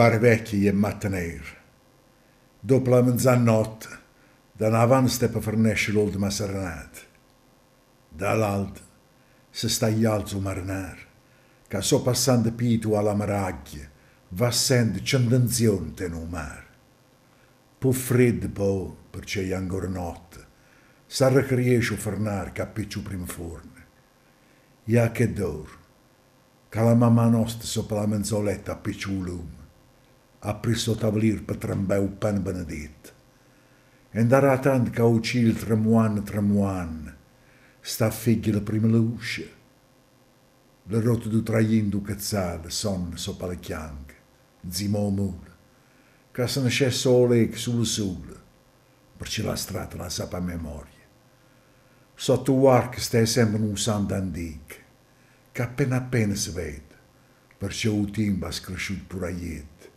Barvecchi e Matteneir. Dopo la mezzanotte, da Navan per fornisce l'ultima serenata. Dall'alto se stai alzo marinar, che so passando pito alla maraglia, va sendo cendenzione nel mare. Pu freddo po, perché è ancora notte, sarà che riesce a fornar capiccio prima forne. Ja che d'or, che la mamma nostra sopra la menzoletta appicciò lume. a priso tavlir për trëmbeu pen Benedict. E ndara tant ca u qilë trëmuan trëmuan, sta figli la prime le usce. Le rotte du trajin duke zale, son sopra le chianghe, zimò mule, ca să ne sole olec sul sul, perché la strada la sa memoria. Sotto uarc stai sempre un sandandic, che appena appena si vede, perché utimba ha scresciuto pure a iet.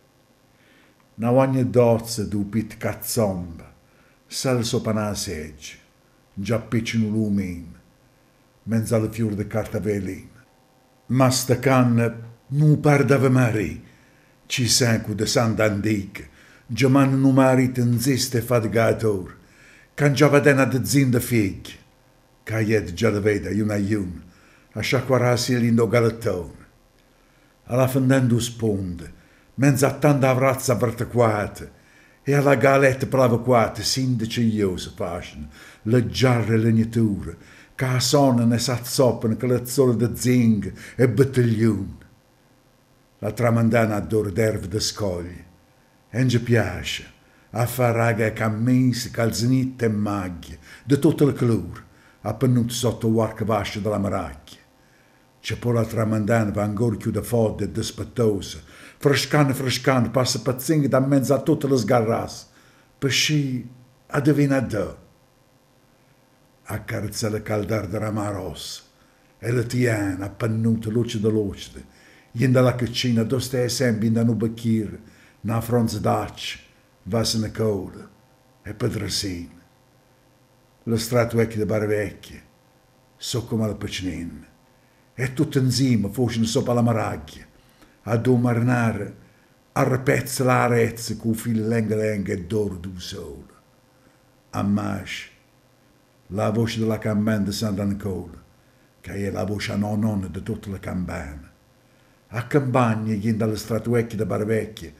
na ogne doce du pit katzomb, sal sopana sej, già piccino lumin, menza al fior de cartavelin. Ma Masta can nu pardave mari, ci sencu de sandandik, gioman mari tenziste fadgator, can già vadena de zin de fig, ca ied già de veda iun a iun, a cu arasi lindo galătăun. Ala fândendus pond, Menzattan da vratsa vërtëkuat, e alla galet pravëkuat, sinde që jo së fashën, lë gjarë lë një tërë, ka sonën e satë sopën, këllëtësorë dhe dzingë e bëtëllunë. La tramandana dorë dervë dhe skolli, e në gjëpjashë, a faraga e cammensi, calzinite e maglie, de tutte le clur, appennuto sotto l'arca varcavascio della maracchia që por atë ramandan vë angor kjo dhe fat dhe dëspëtose, frëshkan, frëshkan, pasë për cingë dhe menza të të lëzgarras, pëshi, a dëvina dë. A carezza le caldar della Maros, e le tiana appannuta luce da luce, gli dalla cucina doste esempi da nubacchir, na fronz dac, vas na coda, e pedresin. Lo strato vecchio da barvecchie, so come la pecinin e tutti insieme focino sopra la maraglia, a domarnare a repezza l'arezza con fil lenga lenga e d'oro d'un sole. A masci, la voce della campana di Sant'Ancola, che è la voce a nononna di tutte tota le campane. A campagna gli dalle statuecchie da Barvecchie,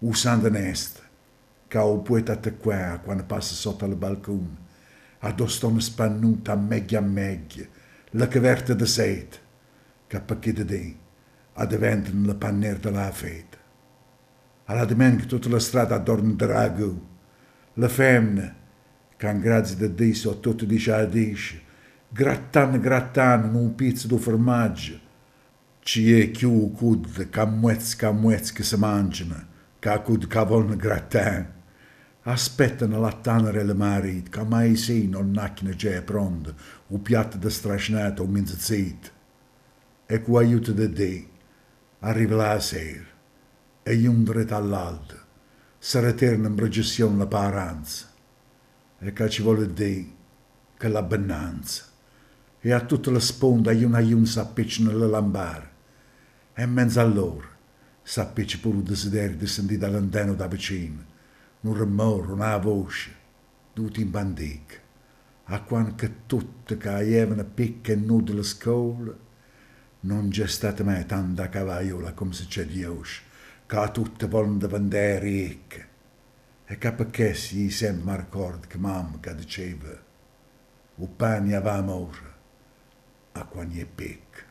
usando nest, che ho poeta te qua quando passa sotto al balcone, a dostone spannuta a meglia a meglia, la caverte di sete, a KKD advent nella panner della fede. Alla domenica tutta la strada adorna drago, le femmine, con grazie di Dio, sono tutte di ciadisce, grattan grattan un pizzo di formaggio, ci è chiù cud camuez camuez che si mangiano, ca cud cavon grattan. Aspettano la tanere le marit, ca mai sì non nacchino già pronto, un piatto da strascinato o minzazit e cu aiutul de dei, arrivă la sera, e iundret all'alto, să retern în brăgesiun la paranță, e ca ci vuole dei, che la bănanță, e a tută la sponda iun aiun să apicină la lambar, e in mezzo lor, să apici pur un desiderio di sentire dall'andeno da vicino, un rumore, una voce, tutti in bandic, a quanto quan che avevano caevano picche nude le scole, non c'è stata mai tanta cavaiola come se c'è di oggi, che tutte volte vendere ricche. E che perché si sembra ricordo che mamma diceva, o pane avamo ora, a quando è pecca.